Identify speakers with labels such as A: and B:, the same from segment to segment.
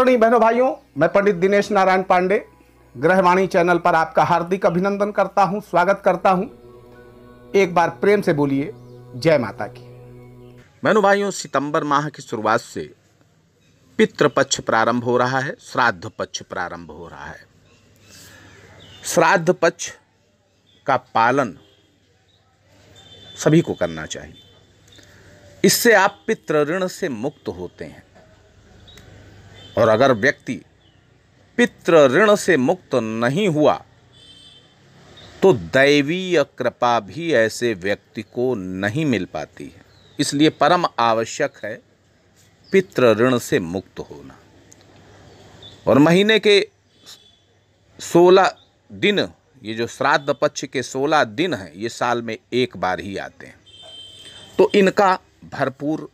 A: आदरणीय बहनों भाइयों मैं पंडित दिनेश नारायण पांडे ग्रहवाणी चैनल पर आपका हार्दिक अभिनंदन करता हूं स्वागत करता हूं एक बार प्रेम से बोलिए जय माता की बहनों भाइयों सितंबर माह की शुरुआत से पक्ष प्रारंभ हो रहा है श्राद्ध पक्ष प्रारंभ हो रहा है श्राद्ध पक्ष का पालन सभी को करना चाहिए इससे आप पितृ ऋण से मुक्त होते हैं और अगर व्यक्ति पित्र ऋण से मुक्त नहीं हुआ तो दैवीय कृपा भी ऐसे व्यक्ति को नहीं मिल पाती है इसलिए परम आवश्यक है पित्र ऋण से मुक्त होना और महीने के सोलह दिन ये जो श्राद्ध पक्ष के सोलह दिन हैं ये साल में एक बार ही आते हैं तो इनका भरपूर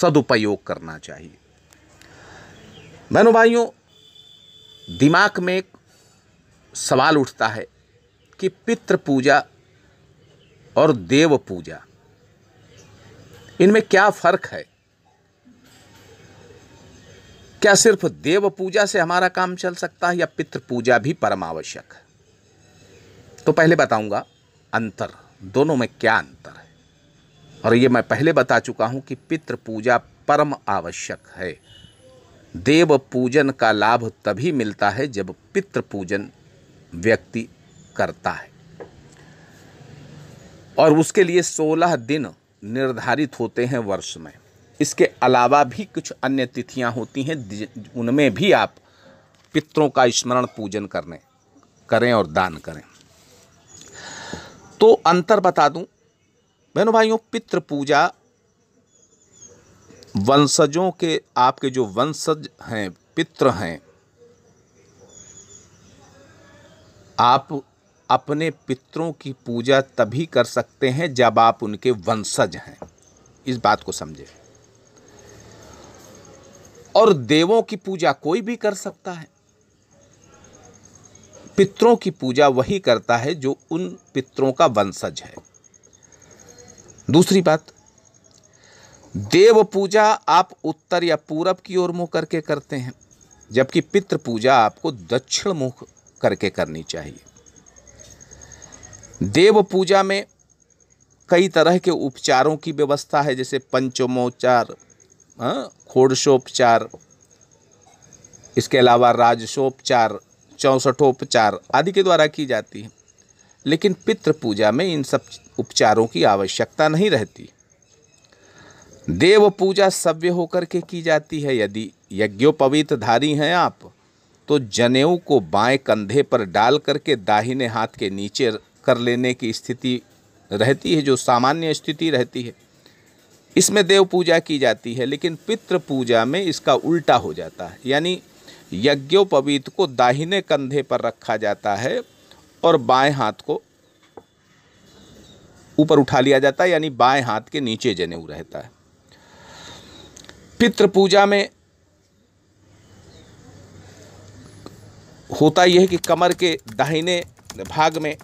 A: सदुपयोग करना चाहिए बहनों भाइयों दिमाग में एक सवाल उठता है कि पितृ पूजा और देव पूजा इनमें क्या फ़र्क है क्या सिर्फ देव पूजा से हमारा काम चल सकता है या पितृ पूजा भी परमावश्यक है तो पहले बताऊंगा अंतर दोनों में क्या अंतर है और ये मैं पहले बता चुका हूं कि पितृ पूजा परम आवश्यक है देव पूजन का लाभ तभी मिलता है जब पित्र पूजन व्यक्ति करता है और उसके लिए सोलह दिन निर्धारित होते हैं वर्ष में इसके अलावा भी कुछ अन्य तिथियां होती हैं उनमें भी आप पितरों का स्मरण पूजन करने करें और दान करें तो अंतर बता दूं बहनों भाइयों पितृ पूजा वंशजों के आपके जो वंशज हैं पित्र हैं आप अपने पितरों की पूजा तभी कर सकते हैं जब आप उनके वंशज हैं इस बात को समझें और देवों की पूजा कोई भी कर सकता है पितरों की पूजा वही करता है जो उन पितरों का वंशज है दूसरी बात देव पूजा आप उत्तर या पूरब की ओर मुँह करके करते हैं जबकि पित्र पूजा आपको दक्षिण मुख करके करनी चाहिए देव पूजा में कई तरह के उपचारों की व्यवस्था है जैसे पंचमोपचार हाँ, खोड़शोपचार इसके अलावा राजशोपचार चौंसठोपचार आदि के द्वारा की जाती है लेकिन पितृ पूजा में इन सब उपचारों की आवश्यकता नहीं रहती देव पूजा सव्य होकर के की जाती है यदि यज्ञोपवीत धारी हैं आप तो जनेऊ को बाएं कंधे पर डाल करके दाहिने हाथ के नीचे कर लेने की स्थिति रहती है जो सामान्य स्थिति रहती है इसमें देव पूजा की जाती है लेकिन पितृ पूजा में इसका उल्टा हो जाता है यानी यज्ञोपवीत को दाहिने कंधे पर रखा जाता है और बाएं हाथ को ऊपर उठा लिया जाता है यानी बाएं हाथ के नीचे जनेऊ रहता है पितृ पूजा में होता यह है कि कमर के दाहिने भाग में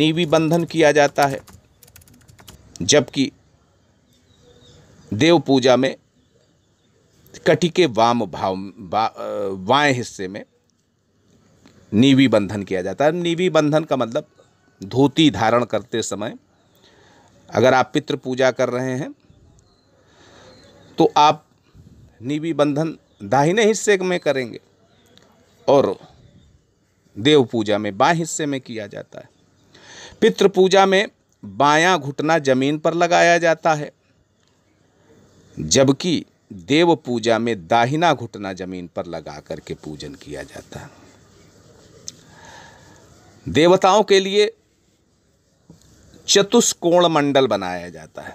A: नीवी बंधन किया जाता है जबकि देव पूजा में कटी के वाम भाव बाएं हिस्से में नीवी बंधन किया जाता है नीवी बंधन का मतलब धोती धारण करते समय अगर आप पितृ पूजा कर रहे हैं तो आप नीबी बंधन दाहिने हिस्से में करेंगे और देव पूजा में बाएं हिस्से में किया जाता है पितृ पूजा में बायां घुटना जमीन पर लगाया जाता है जबकि देव पूजा में दाहिना घुटना जमीन पर लगा करके पूजन किया जाता है देवताओं के लिए चतुष्कोण मंडल बनाया जाता है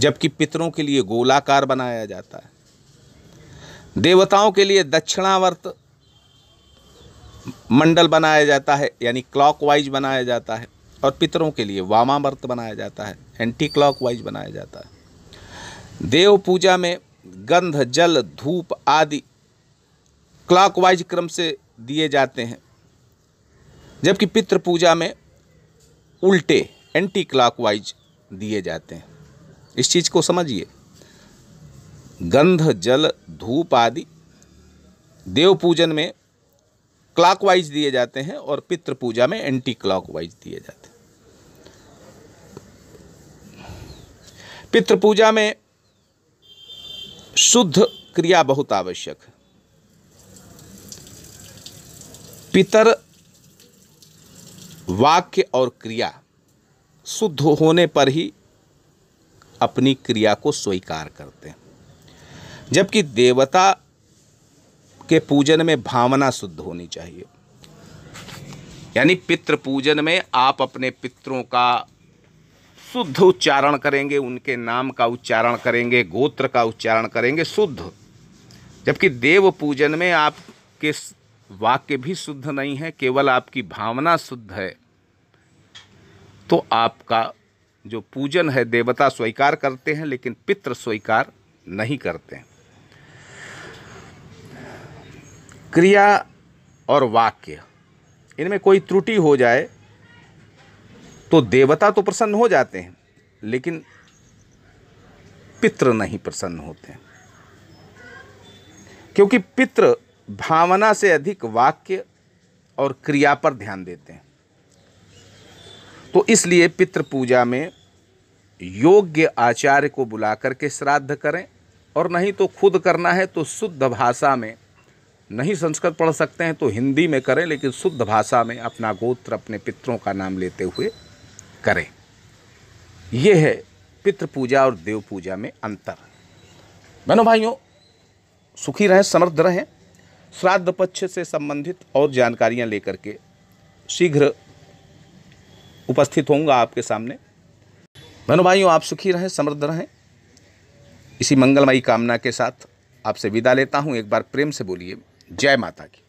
A: जबकि पितरों के लिए गोलाकार बनाया जाता है देवताओं के लिए दक्षिणावर्त मंडल बनाया जाता है यानी क्लॉकवाइज बनाया जाता है और पितरों के लिए वामावर्त बनाया जाता है एंटी क्लॉकवाइज बनाया जाता है देव पूजा में गंध जल धूप आदि क्लॉकवाइज क्रम से दिए जाते हैं जबकि पितृ पूजा में उल्टे एंटी क्लॉकवाइज दिए जाते हैं इस चीज़ को समझिए गंध जल धूप आदि देव पूजन में क्लॉकवाइज दिए जाते हैं और पित्र पूजा में एंटी क्लॉकवाइज दिए जाते हैं पितृ पूजा में शुद्ध क्रिया बहुत आवश्यक है पितर वाक्य और क्रिया शुद्ध होने पर ही अपनी क्रिया को स्वीकार करते हैं जबकि देवता के पूजन में भावना शुद्ध होनी चाहिए यानी पितृ पूजन में आप अपने पितरों का शुद्ध उच्चारण करेंगे उनके नाम का उच्चारण करेंगे गोत्र का उच्चारण करेंगे शुद्ध जबकि देव पूजन में आपके वाक्य भी शुद्ध नहीं है केवल आपकी भावना शुद्ध है तो आपका जो पूजन है देवता स्वीकार करते हैं लेकिन पितृ स्वीकार नहीं करते हैं क्रिया और वाक्य इनमें कोई त्रुटि हो जाए तो देवता तो प्रसन्न हो जाते हैं लेकिन पितृ नहीं प्रसन्न होते हैं क्योंकि पितृ भावना से अधिक वाक्य और क्रिया पर ध्यान देते हैं तो इसलिए पितृ पूजा में योग्य आचार्य को बुला करके श्राद्ध करें और नहीं तो खुद करना है तो शुद्ध भाषा में नहीं संस्कृत पढ़ सकते हैं तो हिंदी में करें लेकिन शुद्ध भाषा में अपना गोत्र अपने पितरों का नाम लेते हुए करें यह है पितृ पूजा और देव पूजा में अंतर बहनों भाइयों सुखी रहें समर्थ रहें श्राद्ध पक्ष से संबंधित और जानकारियां लेकर के शीघ्र उपस्थित होंगे आपके सामने बहनों भाइयों आप सुखी रहें समृद्ध रहें इसी मंगलमयी कामना के साथ आपसे विदा लेता हूँ एक बार प्रेम से बोलिए जय माता की